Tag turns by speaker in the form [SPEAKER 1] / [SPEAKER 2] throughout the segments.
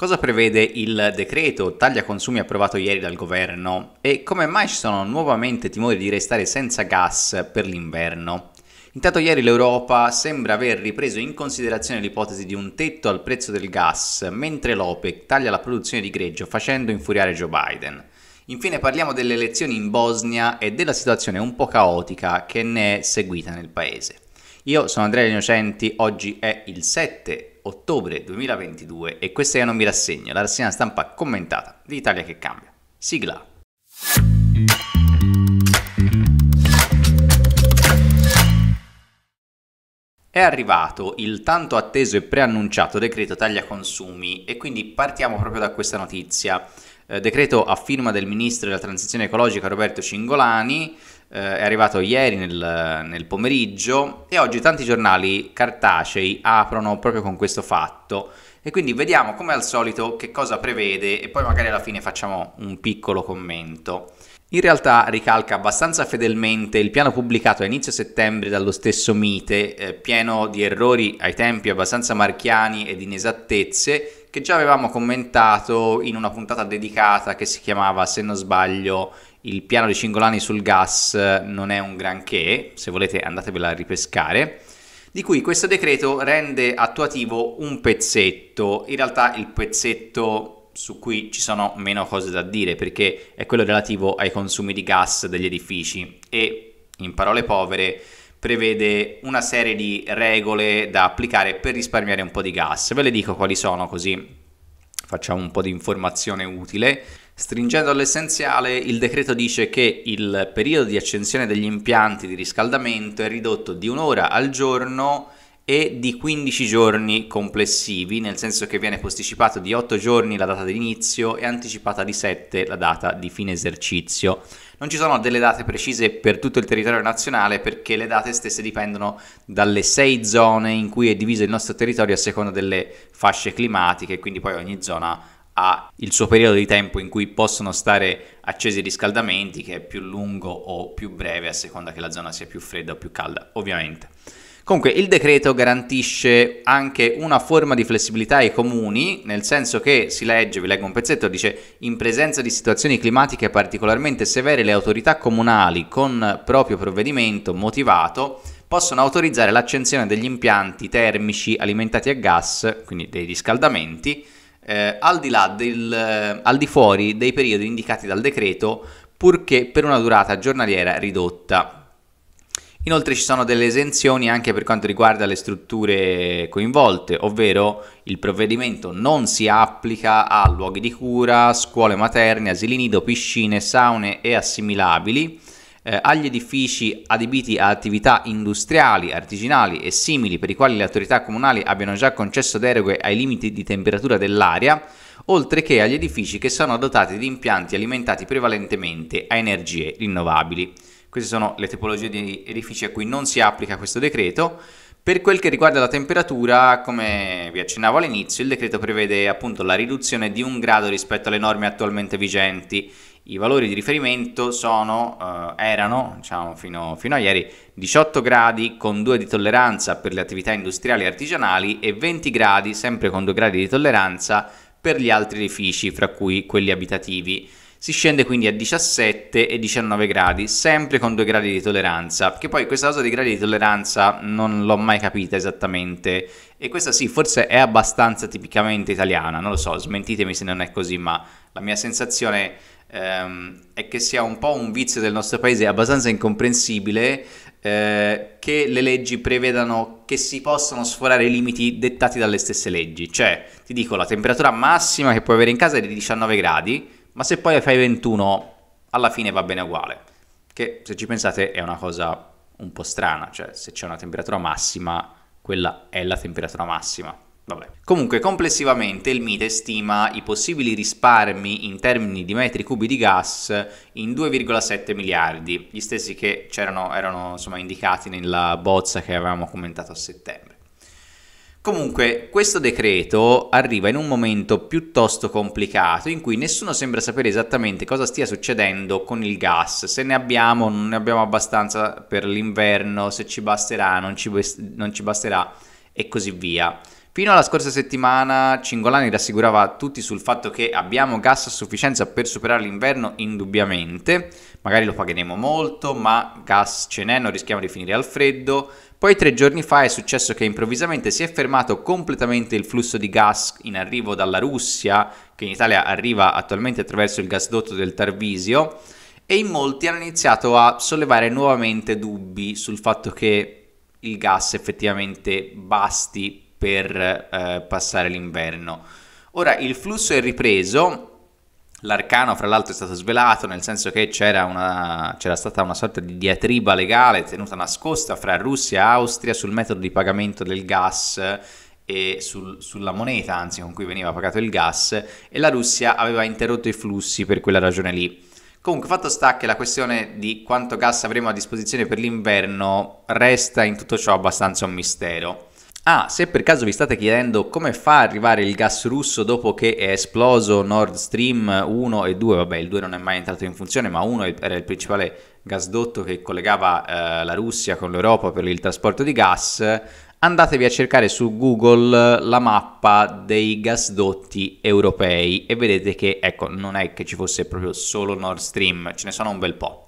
[SPEAKER 1] Cosa prevede il decreto taglia consumi approvato ieri dal governo e come mai ci sono nuovamente timori di restare senza gas per l'inverno? Intanto ieri l'Europa sembra aver ripreso in considerazione l'ipotesi di un tetto al prezzo del gas, mentre l'OPEC taglia la produzione di greggio facendo infuriare Joe Biden. Infine parliamo delle elezioni in Bosnia e della situazione un po' caotica che ne è seguita nel paese. Io sono Andrea Innocenti, oggi è il 7 ottobre 2022 e questa è Non mi rassegno, la rassegna stampa commentata di Italia che cambia. Sigla. È arrivato il tanto atteso e preannunciato decreto taglia consumi e quindi partiamo proprio da questa notizia. Eh, decreto a firma del ministro della transizione ecologica Roberto Cingolani eh, è arrivato ieri nel, nel, pomeriggio e oggi tanti giornali cartacei aprono proprio con questo fatto e quindi vediamo come al solito che cosa prevede e poi magari alla fine facciamo un piccolo commento. In realtà ricalca abbastanza fedelmente il piano pubblicato a inizio settembre dallo stesso Mite, eh, pieno di errori ai tempi abbastanza marchiani e di inesattezze che già avevamo commentato in una puntata dedicata che si chiamava, se non sbaglio, il piano di Cingolani sul gas eh, non è un granché, se volete andatevela a ripescare, di cui questo decreto rende attuativo un pezzetto, in realtà il pezzetto su cui ci sono meno cose da dire perché è quello relativo ai consumi di gas degli edifici e in parole povere prevede una serie di regole da applicare per risparmiare un po' di gas. Ve le dico quali sono così facciamo un po' di informazione utile. Stringendo all'essenziale, il decreto dice che il periodo di accensione degli impianti di riscaldamento è ridotto di un'ora al giorno e di 15 giorni complessivi, nel senso che viene posticipato di 8 giorni la data di inizio e anticipata di 7 la data di fine esercizio. Non ci sono delle date precise per tutto il territorio nazionale perché le date stesse dipendono dalle sei zone in cui è diviso il nostro territorio a seconda delle fasce climatiche, quindi poi ogni zona ha il suo periodo di tempo in cui possono stare accesi i riscaldamenti, che è più lungo o più breve a seconda che la zona sia più fredda o più calda, ovviamente. Comunque il decreto garantisce anche una forma di flessibilità ai comuni, nel senso che si legge, vi leggo un pezzetto, dice in presenza di situazioni climatiche particolarmente severe le autorità comunali con proprio provvedimento motivato possono autorizzare l'accensione degli impianti termici alimentati a gas, quindi dei riscaldamenti, eh, al, di là del, al di fuori dei periodi indicati dal decreto, purché per una durata giornaliera ridotta. Inoltre ci sono delle esenzioni anche per quanto riguarda le strutture coinvolte, ovvero il provvedimento non si applica a luoghi di cura, scuole materne, asili nido, piscine, saune e assimilabili, eh, agli edifici adibiti a attività industriali, artigianali e simili per i quali le autorità comunali abbiano già concesso deroghe ai limiti di temperatura dell'aria, oltre che agli edifici che sono dotati di impianti alimentati prevalentemente a energie rinnovabili. Queste sono le tipologie di edifici a cui non si applica questo decreto. Per quel che riguarda la temperatura, come vi accennavo all'inizio, il decreto prevede appunto la riduzione di un grado rispetto alle norme attualmente vigenti i valori di riferimento sono, eh, erano, diciamo fino, fino, a ieri, 18 gradi con 2 di tolleranza per le attività industriali e artigianali e 20 gradi, sempre con 2 gradi di tolleranza, per gli altri edifici, fra cui quelli abitativi. Si scende quindi a 17 e 19 gradi, sempre con due gradi di tolleranza, che poi questa cosa di gradi di tolleranza non l'ho mai capita esattamente e questa sì, forse è abbastanza tipicamente italiana, non lo so, smentitemi se non è così, ma la mia sensazione ehm, è che sia un po' un vizio del nostro paese abbastanza incomprensibile eh, che le leggi prevedano che si possano sforare i limiti dettati dalle stesse leggi. Cioè, ti dico, la temperatura massima che puoi avere in casa è di 19 gradi, ma se poi fai 21 alla fine va bene uguale, che se ci pensate è una cosa un po' strana, cioè se c'è una temperatura massima, quella è la temperatura massima. Vabbè. Comunque complessivamente il MITE stima i possibili risparmi in termini di metri cubi di gas in 2,7 miliardi, gli stessi che c'erano, erano insomma, indicati nella bozza che avevamo commentato a settembre. Comunque, questo decreto arriva in un momento piuttosto complicato in cui nessuno sembra sapere esattamente cosa stia succedendo con il gas, se ne abbiamo, non ne abbiamo abbastanza per l'inverno, se ci basterà, non ci, non ci basterà e così via. Fino alla scorsa settimana Cingolani rassicurava tutti sul fatto che abbiamo gas a sufficienza per superare l'inverno indubbiamente, magari lo pagheremo molto, ma gas ce n'è, non rischiamo di finire al freddo poi tre giorni fa è successo che improvvisamente si è fermato completamente il flusso di gas in arrivo dalla Russia, che in Italia arriva attualmente attraverso il gasdotto del Tarvisio, e in molti hanno iniziato a sollevare nuovamente dubbi sul fatto che il gas effettivamente basti per eh, passare l'inverno. Ora il flusso è ripreso L'arcano, fra l'altro, è stato svelato nel senso che c'era, stata una sorta di diatriba legale tenuta nascosta fra Russia e Austria sul metodo di pagamento del gas e sul, sulla moneta, anzi, con cui veniva pagato il gas, e la Russia aveva interrotto i flussi per quella ragione lì. Comunque, fatto sta che la questione di quanto gas avremo a disposizione per l'inverno resta in tutto ciò abbastanza un mistero. Ah, se per caso vi state chiedendo come fa a arrivare il gas russo dopo che è esploso Nord Stream 1 e 2, vabbè il 2 non è mai entrato in funzione, ma 1 era il principale gasdotto che collegava eh, la Russia con l'Europa per il trasporto di gas, andatevi a cercare su Google la mappa dei gasdotti europei e vedete che, ecco, non è che ci fosse proprio solo Nord Stream, ce ne sono un bel po'.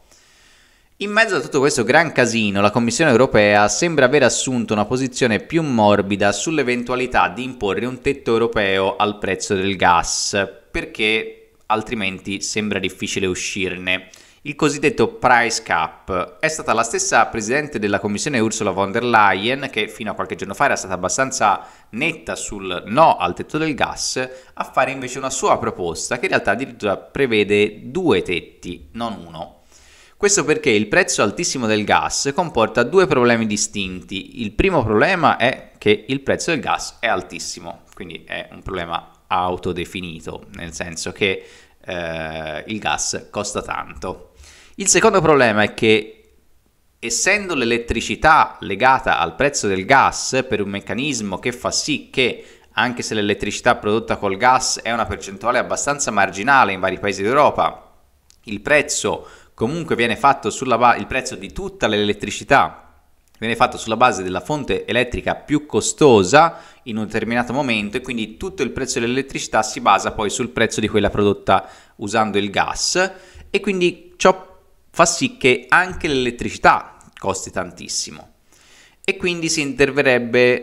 [SPEAKER 1] In mezzo a tutto questo gran casino, la Commissione europea sembra aver assunto una posizione più morbida sull'eventualità di imporre un tetto europeo al prezzo del gas, perché altrimenti sembra difficile uscirne. Il cosiddetto price cap è stata la stessa presidente della Commissione Ursula von der Leyen, che fino a qualche giorno fa era stata abbastanza netta sul no al tetto del gas, a fare invece una sua proposta che in realtà addirittura prevede due tetti, non uno. Questo perché il prezzo altissimo del gas comporta due problemi distinti. Il primo problema è che il prezzo del gas è altissimo, quindi è un problema autodefinito, nel senso che eh, il gas costa tanto. Il secondo problema è che essendo l'elettricità legata al prezzo del gas per un meccanismo che fa sì che anche se l'elettricità prodotta col gas è una percentuale abbastanza marginale in vari paesi d'Europa, il prezzo comunque viene fatto sulla base, il prezzo di tutta l'elettricità viene fatto sulla base della fonte elettrica più costosa in un determinato momento e quindi tutto il prezzo dell'elettricità si basa poi sul prezzo di quella prodotta usando il gas e quindi ciò fa sì che anche l'elettricità costi tantissimo e quindi si interverrebbe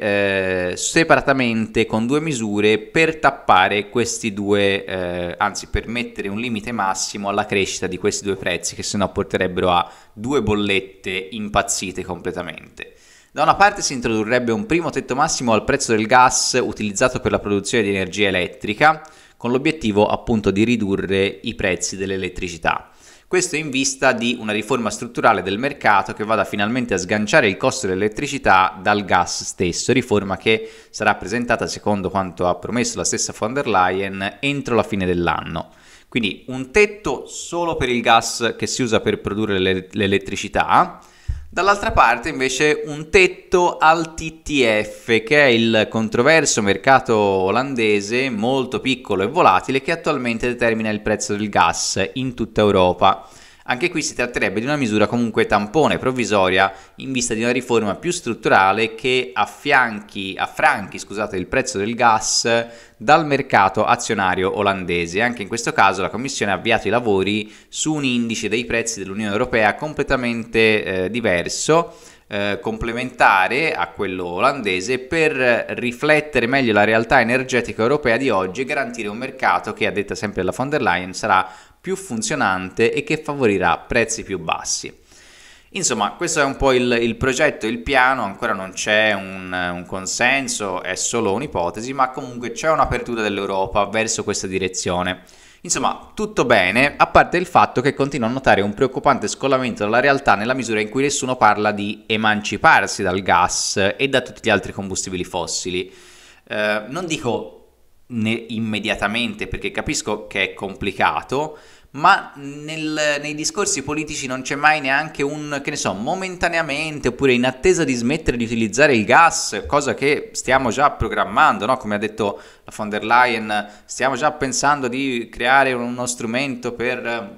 [SPEAKER 1] eh, separatamente con due misure per tappare questi due, eh, anzi per mettere un limite massimo alla crescita di questi due prezzi che sennò porterebbero a due bollette impazzite completamente. Da una parte si introdurrebbe un primo tetto massimo al prezzo del gas utilizzato per la produzione di energia elettrica con l'obiettivo appunto di ridurre i prezzi dell'elettricità. Questo in vista di una riforma strutturale del mercato che vada finalmente a sganciare il costo dell'elettricità dal gas stesso, riforma che sarà presentata secondo quanto ha promesso la stessa von der Leyen entro la fine dell'anno. Quindi un tetto solo per il gas che si usa per produrre l'elettricità Dall'altra parte invece un tetto al TTF che è il controverso mercato olandese molto piccolo e volatile che attualmente determina il prezzo del gas in tutta Europa. Anche qui si tratterebbe di una misura comunque tampone, provvisoria, in vista di una riforma più strutturale che affianchi, affranchi scusate, il prezzo del gas dal mercato azionario olandese. Anche in questo caso la Commissione ha avviato i lavori su un indice dei prezzi dell'Unione Europea completamente eh, diverso. Eh, complementare a quello olandese per riflettere meglio la realtà energetica europea di oggi e garantire un mercato che, a detta sempre della von der Leyen, sarà più funzionante e che favorirà prezzi più bassi. Insomma, questo è un po' il, il progetto, il piano, ancora non c'è un, un consenso, è solo un'ipotesi, ma comunque c'è un'apertura dell'Europa verso questa direzione. Insomma, tutto bene, a parte il fatto che continuo a notare un preoccupante scollamento dalla realtà nella misura in cui nessuno parla di emanciparsi dal gas e da tutti gli altri combustibili fossili. Eh, non dico immediatamente perché capisco che è complicato, ma nel, nei discorsi politici non c'è mai neanche un, che ne so, momentaneamente oppure in attesa di smettere di utilizzare il gas, cosa che stiamo già programmando, no? come ha detto la von der Leyen, stiamo già pensando di creare uno strumento per eh,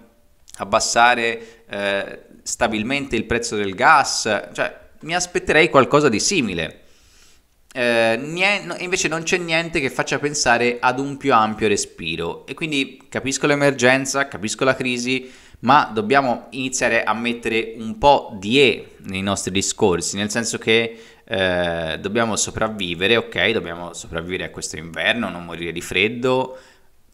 [SPEAKER 1] abbassare eh, stabilmente il prezzo del gas, cioè mi aspetterei qualcosa di simile eh, niente, invece non c'è niente che faccia pensare ad un più ampio respiro. E quindi capisco l'emergenza, capisco la crisi, ma dobbiamo iniziare a mettere un po' di E nei nostri discorsi, nel senso che eh, dobbiamo sopravvivere, ok, dobbiamo sopravvivere a questo inverno, non morire di freddo,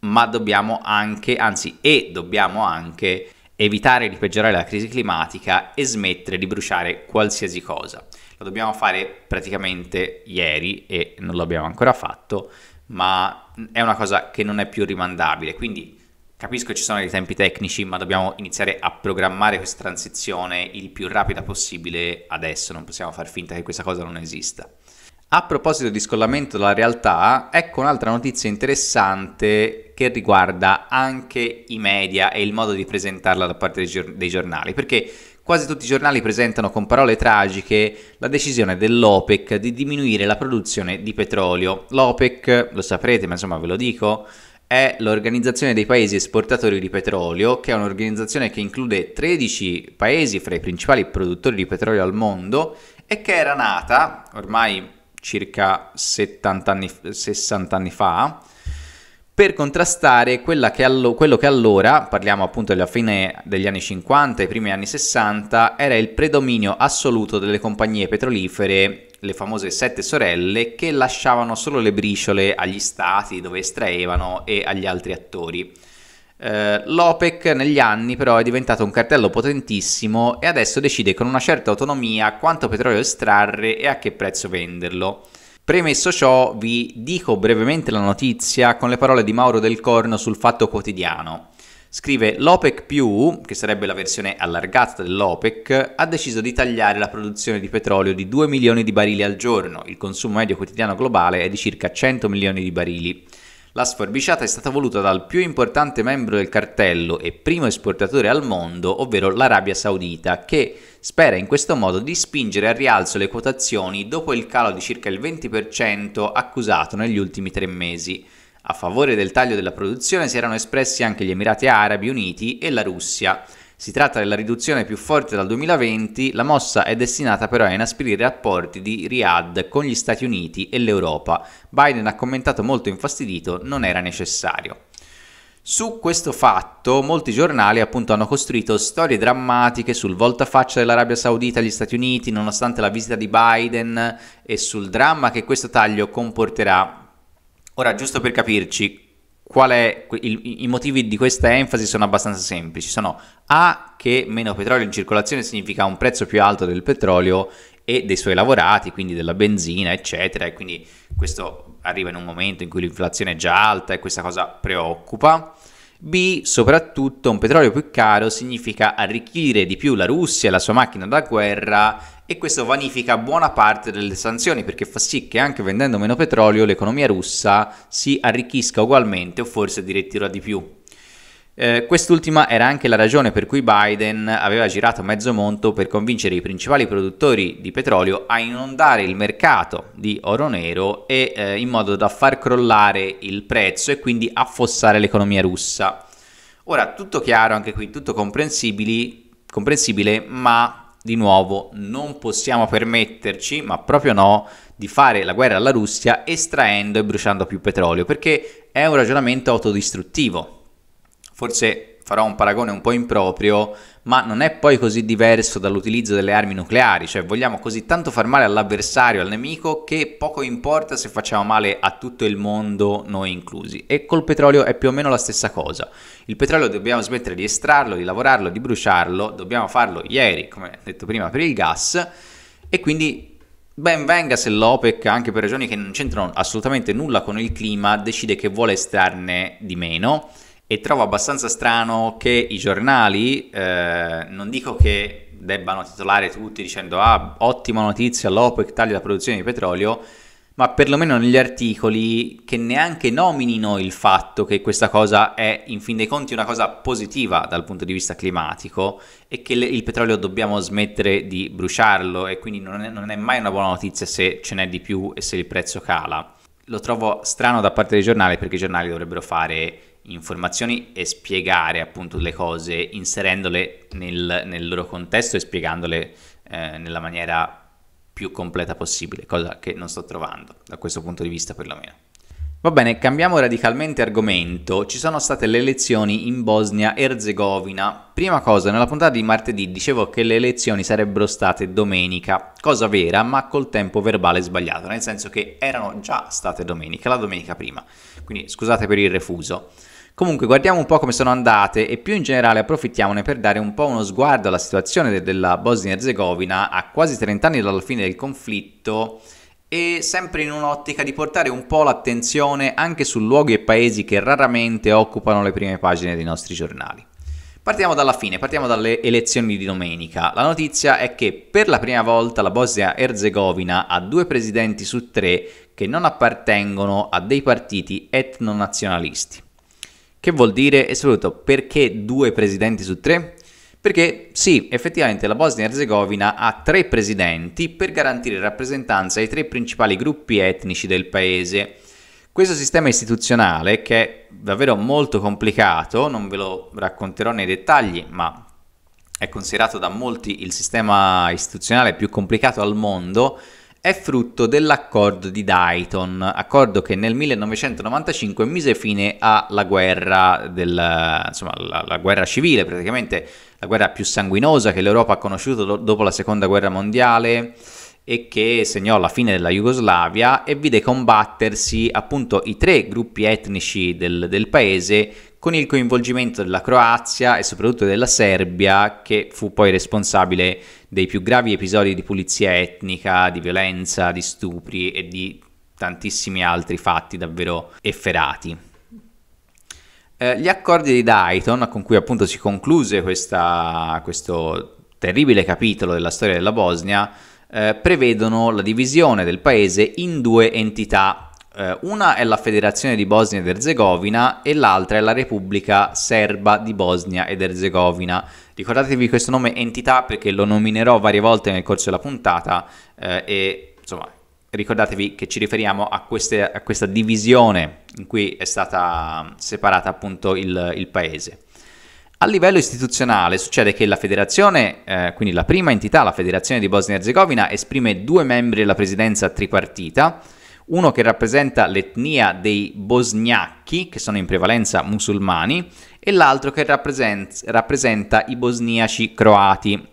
[SPEAKER 1] ma dobbiamo anche, anzi, e dobbiamo anche evitare di peggiorare la crisi climatica e smettere di bruciare qualsiasi cosa lo dobbiamo fare praticamente ieri e non l'abbiamo ancora fatto, ma è una cosa che non è più rimandabile, quindi capisco che ci sono dei tempi tecnici, ma dobbiamo iniziare a programmare questa transizione il più rapida possibile adesso, non possiamo far finta che questa cosa non esista. A proposito di scollamento dalla realtà, ecco un'altra notizia interessante che riguarda anche i media e il modo di presentarla da parte dei, giornali, perché Quasi tutti i giornali presentano con parole tragiche la decisione dell'OPEC di diminuire la produzione di petrolio. L'OPEC, lo saprete, ma insomma ve lo dico, è l'Organizzazione dei Paesi Esportatori di Petrolio, che è un'organizzazione che include 13 paesi fra i principali produttori di petrolio al mondo e che era nata ormai circa anni, 60 anni fa per contrastare che allo- quello che allora, parliamo appunto della fine degli anni 50 e primi anni 60, era il predominio assoluto delle compagnie petrolifere, le famose sette sorelle, che lasciavano solo le briciole agli stati dove estraevano e agli altri attori. Eh, L'OPEC negli anni però è diventato un cartello potentissimo e adesso decide con una certa autonomia quanto petrolio estrarre e a che prezzo venderlo. Premesso ciò, vi dico brevemente la notizia con le parole di Mauro Del Corno sul Fatto Quotidiano. Scrive l'OPEC, che sarebbe la versione allargata dell'OPEC, ha deciso di tagliare la produzione di petrolio di 2 milioni di barili al giorno. Il consumo medio quotidiano globale è di circa 100 milioni di barili. La sforbiciata è stata voluta dal più importante membro del cartello e primo esportatore al mondo, ovvero l'Arabia Saudita, che spera in questo modo di spingere al rialzo le quotazioni dopo il calo di circa il 20% accusato negli ultimi tre mesi. A favore del taglio della produzione si erano espressi anche gli Emirati Arabi Uniti e la Russia. Si tratta della riduzione più forte dal 2020, la mossa è destinata però a inasprire i rapporti di Riyadh con gli Stati Uniti e l'Europa. Biden ha commentato molto infastidito, non era necessario. Su questo fatto molti giornali appunto hanno costruito storie drammatiche sul voltafaccia dell'Arabia Saudita agli Stati Uniti nonostante la visita di Biden e sul dramma che questo taglio comporterà. Ora, giusto per capirci, è, il, I motivi di questa enfasi sono abbastanza semplici. Sono A che meno petrolio in circolazione significa un prezzo più alto del petrolio e dei suoi lavorati, quindi della benzina, eccetera, e quindi questo arriva in un momento in cui l'inflazione è già alta e questa cosa preoccupa. B, soprattutto un petrolio più caro significa arricchire di più la Russia e la sua macchina da guerra e questo vanifica buona parte delle sanzioni perché fa sì che anche vendendo meno petrolio l'economia russa si arricchisca ugualmente o forse addirittura di più. Eh, quest'ultima era anche la ragione per cui Biden aveva girato mezzo monto per convincere i principali produttori di petrolio a inondare il mercato di oro nero e, eh, in modo da far crollare il prezzo e quindi affossare l'economia russa. Ora, tutto chiaro, anche qui tutto comprensibile, ma di nuovo non possiamo permetterci, ma proprio no, di fare la guerra alla Russia estraendo e bruciando più petrolio, perché è un ragionamento autodistruttivo. Forse farò un paragone un po' improprio, ma non è poi così diverso dall'utilizzo delle armi nucleari, cioè vogliamo così tanto far male all'avversario, al nemico, che poco importa se facciamo male a tutto il mondo, noi inclusi. E col petrolio è più o meno la stessa cosa. Il petrolio dobbiamo smettere di estrarlo, di lavorarlo, di bruciarlo, dobbiamo farlo ieri, come detto prima, per il gas, e quindi Ben venga se l'OPEC, anche per ragioni che non c'entrano assolutamente nulla con il clima, decide che vuole estrarne di meno e trovo abbastanza strano che i giornali, eh, non dico che debbano titolare tutti dicendo ah, ottima notizia, l'OPEC taglia la produzione di petrolio, ma perlomeno negli articoli che neanche nominino il fatto che questa cosa è in fin dei conti una cosa positiva dal punto di vista climatico e che le, il petrolio dobbiamo smettere di bruciarlo e quindi non è, non è mai una buona notizia se ce n'è di più e se il prezzo cala. Lo trovo strano da parte dei giornali perché i giornali dovrebbero fare informazioni e spiegare appunto le cose inserendole nel, nel loro contesto e spiegandole eh, nella maniera più completa possibile, cosa che non sto trovando da questo punto di vista perlomeno. Va bene, cambiamo radicalmente argomento. Ci sono state le elezioni in Bosnia-Erzegovina. Prima cosa, nella puntata di martedì dicevo che le elezioni sarebbero state domenica, cosa vera, ma col tempo verbale sbagliato, nel senso che erano già state domenica, la domenica prima. Quindi scusate per il refuso. Comunque guardiamo un po' come sono andate e più in generale approfittiamone per dare un po' uno sguardo alla situazione della Bosnia Herzegovina a quasi 30 anni dalla fine del conflitto e sempre in un'ottica di portare un po' l'attenzione anche su luoghi e paesi che raramente occupano le prime pagine dei nostri giornali. Partiamo dalla fine, partiamo dalle elezioni di domenica. La notizia è che per la prima volta la Bosnia-Herzegovina ha due presidenti su tre che non appartengono a dei partiti etnonazionalisti. Che vuol dire, e soprattutto, perché due presidenti su tre? Perché sì, effettivamente la Bosnia-Herzegovina ha tre presidenti per garantire rappresentanza ai tre principali gruppi etnici del paese. Questo sistema istituzionale, che è davvero molto complicato, non ve lo racconterò nei dettagli, ma è considerato da molti il sistema istituzionale più complicato al mondo, è frutto dell'accordo di Dayton, accordo che nel 1995 mise fine alla guerra, del, insomma, la, la guerra civile, praticamente la guerra più sanguinosa che l'Europa ha conosciuto do- dopo la seconda guerra mondiale e che segnò la fine della Jugoslavia e vide combattersi appunto i tre gruppi etnici del, del paese con il coinvolgimento della Croazia e soprattutto della Serbia, che fu poi responsabile dei più gravi episodi di pulizia etnica, di violenza, di stupri e di tantissimi altri fatti davvero efferati. Eh, gli accordi di Dayton, con cui appunto si concluse questa, questo terribile capitolo della storia della Bosnia, eh, prevedono la divisione del paese in due entità eh, una è la Federazione di Bosnia ed Erzegovina e l'altra è la Repubblica Serba di Bosnia ed Erzegovina. Ricordatevi questo nome entità perché lo nominerò varie volte nel corso della puntata eh, e insomma ricordatevi che ci riferiamo a, queste, a, questa divisione in cui è stata separata appunto il, il paese. A livello istituzionale succede che la federazione, eh, quindi la prima entità, la Federazione di Bosnia e Erzegovina, esprime due membri della presidenza tripartita, uno che rappresenta l'etnia dei bosgnacchi, che sono in prevalenza musulmani, e l'altro che rappresenta i bosniaci croati,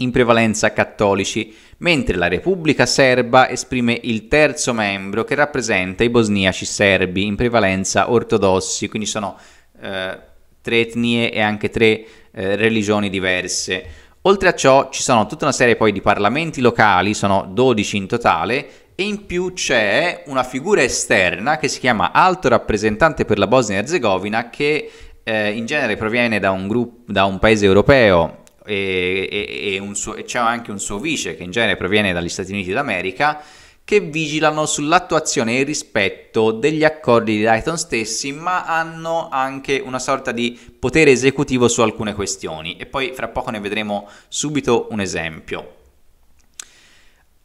[SPEAKER 1] in prevalenza cattolici, mentre la Repubblica Serba esprime il terzo membro che rappresenta i bosniaci serbi, in prevalenza ortodossi, quindi sono eh, tre etnie e anche tre eh, religioni diverse. Oltre a ciò ci sono tutta una serie poi di parlamenti locali, sono 12 in totale, e in più c'è una figura esterna che si chiama alto rappresentante per la Bosnia e Herzegovina che eh, in genere proviene da un, gruppo, da un paese europeo e, e, e, suo, e, c'è anche un suo vice che in genere proviene dagli Stati Uniti d'America che vigilano sull'attuazione e il rispetto degli accordi di Dayton stessi, ma hanno anche una sorta di potere esecutivo su alcune questioni. E poi fra poco ne vedremo subito un esempio.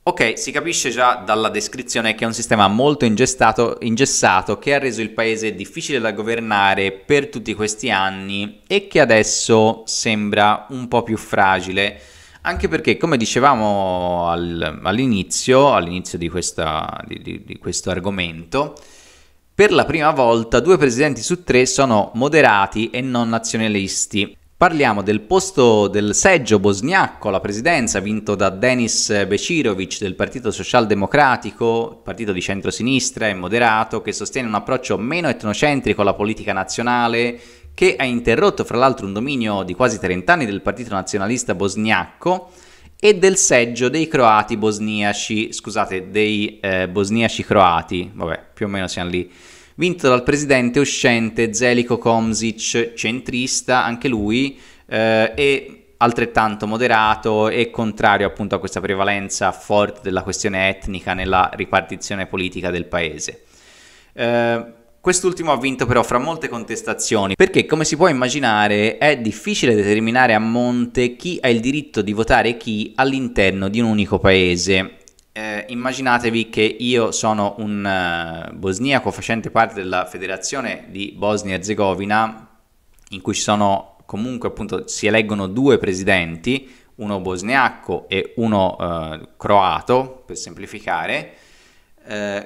[SPEAKER 1] Ok, si capisce già dalla descrizione che è un sistema molto ingestato, ingessato che ha reso il paese difficile da governare per tutti questi anni e che adesso sembra un po' più fragile, anche perché come dicevamo al, all'inizio, all'inizio di, questa, di, di, di questo argomento, per la prima volta due presidenti su tre sono moderati e non nazionalisti Parliamo del posto del seggio bosniaco alla presidenza vinto da Denis Becirovic del Partito Socialdemocratico, partito di centrosinistra e moderato che sostiene un approccio meno etnocentrico alla politica nazionale che ha interrotto fra l'altro un dominio di quasi 30 anni del Partito Nazionalista Bosniaco e del seggio dei croati bosniaci, scusate, dei eh, bosniaci croati, vabbè, più o meno siamo lì vinto dal presidente uscente Zeliko Komzic, centrista anche lui, eh, e altrettanto moderato e contrario appunto a questa prevalenza forte della questione etnica nella ripartizione politica del paese. Eh, Quest'ultimo ha vinto però fra molte contestazioni, perché come si può immaginare è difficile determinare a monte chi ha il diritto di votare chi all'interno di un unico paese eh, immaginatevi che io sono un uh, bosniaco facente parte della federazione di Bosnia e Herzegovina, in cui ci sono comunque appunto si eleggono due presidenti, uno bosniaco e uno uh, croato, per semplificare. Uh,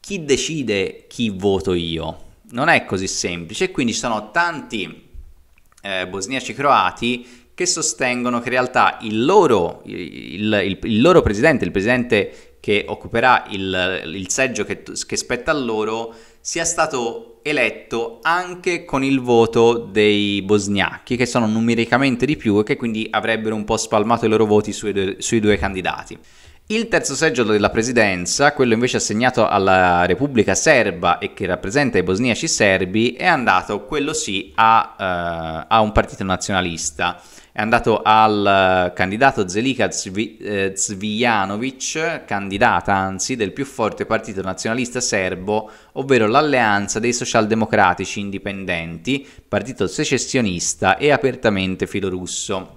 [SPEAKER 1] chi decide chi voto io? Non è così semplice, quindi ci sono tanti bosniaci croati che sostengono che in realtà il loro, il, il, il loro presidente, il presidente che occuperà il, seggio che, che spetta a loro, sia stato eletto anche con il voto dei bosniachi, che sono numericamente di più e che quindi avrebbero un po' spalmato i loro voti sui, due, sui due candidati. Il terzo seggio della presidenza, quello invece assegnato alla Repubblica Serba e che rappresenta i bosniaci serbi, è andato, quello sì, a, uh, a un partito nazionalista è andato al eh, candidato Zelika eh, Zvijanovic, candidata anzi del più forte partito nazionalista serbo, ovvero l'alleanza dei socialdemocratici indipendenti, partito secessionista e apertamente filorusso.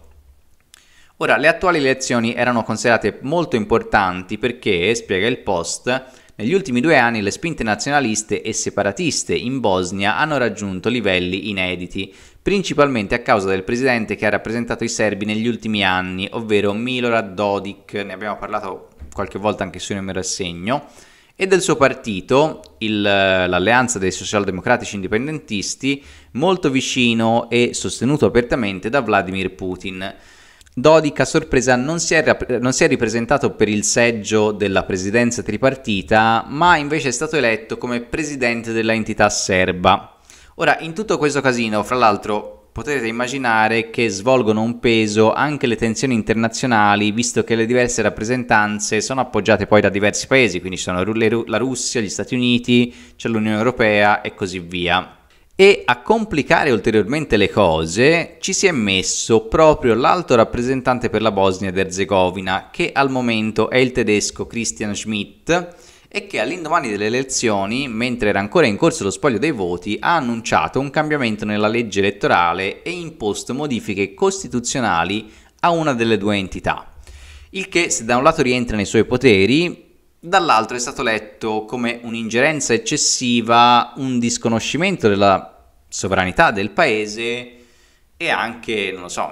[SPEAKER 1] Ora, le attuali elezioni erano considerate molto importanti perché, spiega il Post, negli ultimi due anni le spinte nazionaliste e separatiste in Bosnia hanno raggiunto livelli inediti principalmente a causa del presidente che ha rappresentato i serbi negli ultimi anni, ovvero Milorad Dodik, ne abbiamo parlato qualche volta anche su Nemmeno Rassegno, e del suo partito, il, l'Alleanza dei Socialdemocratici Indipendentisti, molto vicino e sostenuto apertamente da Vladimir Putin. Dodik a sorpresa non si, è, non si, è, ripresentato per il seggio della presidenza tripartita, ma invece è stato eletto come presidente dell'entità serba. Ora, in tutto questo casino, fra l'altro, potete immaginare che svolgono un peso anche le tensioni internazionali, visto che le diverse rappresentanze sono appoggiate poi da diversi paesi, quindi ci sono la Russia, gli Stati Uniti, c'è l'Unione Europea e così via. E a complicare ulteriormente le cose ci si è messo proprio l'alto rappresentante per la Bosnia ed Erzegovina, che al momento è il tedesco Christian Schmidt, e che all'indomani delle elezioni, mentre era ancora in corso lo spoglio dei voti, ha annunciato un cambiamento nella legge elettorale e imposto modifiche costituzionali a una delle due entità. Il che, se da un lato rientra nei suoi poteri, dall'altro è stato letto come un'ingerenza eccessiva, un disconoscimento della sovranità del paese e anche, non lo so,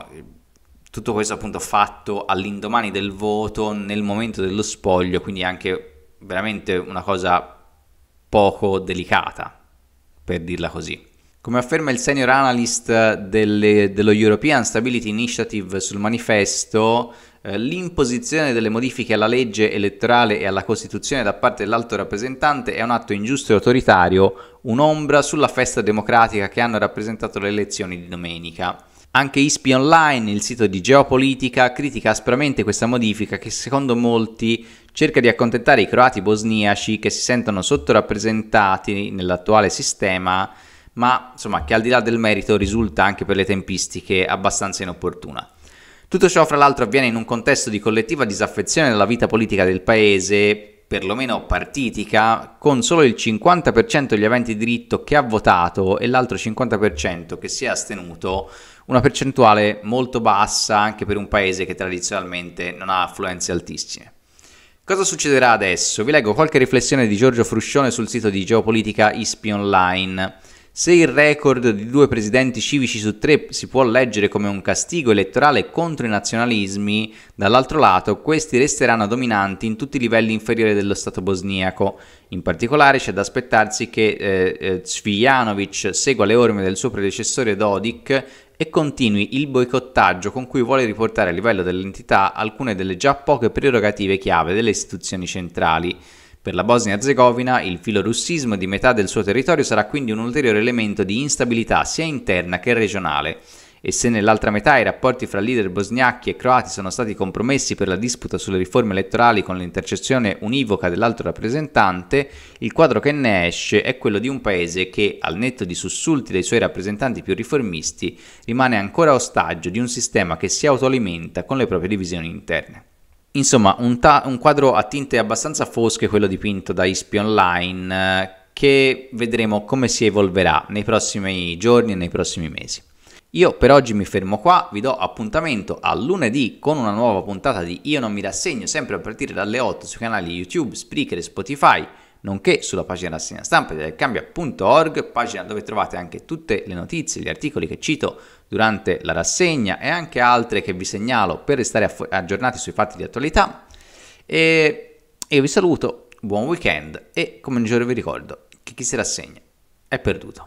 [SPEAKER 1] tutto questo appunto fatto all'indomani del voto, nel momento dello spoglio, quindi anche veramente una cosa poco delicata, per dirla così. Come afferma il senior analyst delle, dello European Stability Initiative sul manifesto, eh, l'imposizione delle modifiche alla legge elettorale e alla Costituzione da parte dell'alto rappresentante è un atto ingiusto e autoritario, un'ombra sulla festa democratica che hanno rappresentato le elezioni di domenica. Anche ISPI Online, il sito di geopolitica, critica aspramente questa modifica che secondo molti cerca di accontentare i croati bosniaci che si sentono sottorappresentati nell'attuale sistema, ma insomma, che al di là del merito risulta anche per le tempistiche abbastanza inopportuna. Tutto ciò, fra l'altro, avviene in un contesto di collettiva disaffezione della vita politica del paese, perlomeno partitica, con solo il 50% degli aventi diritto che ha votato e l'altro 50% che si è astenuto una percentuale molto bassa anche per un paese che tradizionalmente non ha affluenze altissime. Cosa succederà adesso? Vi leggo qualche riflessione di Giorgio Fruscione sul sito di geopolitica ISPI Online. Se il record di due presidenti civici su tre si può leggere come un castigo elettorale contro i nazionalismi, dall'altro lato questi resteranno dominanti in tutti i livelli inferiori dello Stato bosniaco. In particolare c'è da aspettarsi che eh, eh segua le orme del suo predecessore Dodik e continui il boicottaggio con cui vuole riportare a livello dell'entità alcune delle già poche prerogative chiave delle istituzioni centrali. Per la Bosnia-Herzegovina il filorussismo di metà del suo territorio sarà quindi un ulteriore elemento di instabilità sia interna che regionale. E se nell'altra metà i rapporti fra leader bosgnacchi e croati sono stati compromessi per la disputa sulle riforme elettorali con l'intercessione univoca dell'altro rappresentante, il quadro che ne esce è quello di un paese che, al netto di sussulti dei suoi rappresentanti più riformisti, rimane ancora ostaggio di un sistema che si autoalimenta con le proprie divisioni interne. Insomma, un, ta- un, quadro a tinte abbastanza fosche, quello dipinto da ISPI Online, eh, che vedremo come si evolverà nei prossimi giorni e nei prossimi mesi. Io per oggi mi fermo qua, vi do appuntamento a lunedì con una nuova puntata di Io non mi rassegno, sempre a partire dalle 8 sui canali YouTube, Spreaker e Spotify, nonché sulla pagina rassegna stampa del cambia.org, pagina dove trovate anche tutte le notizie, gli articoli che cito durante la rassegna e anche altre che vi segnalo per restare aggiornati sui fatti di attualità. E io vi saluto, buon weekend e come ogni giorno vi ricordo che chi si rassegna è perduto.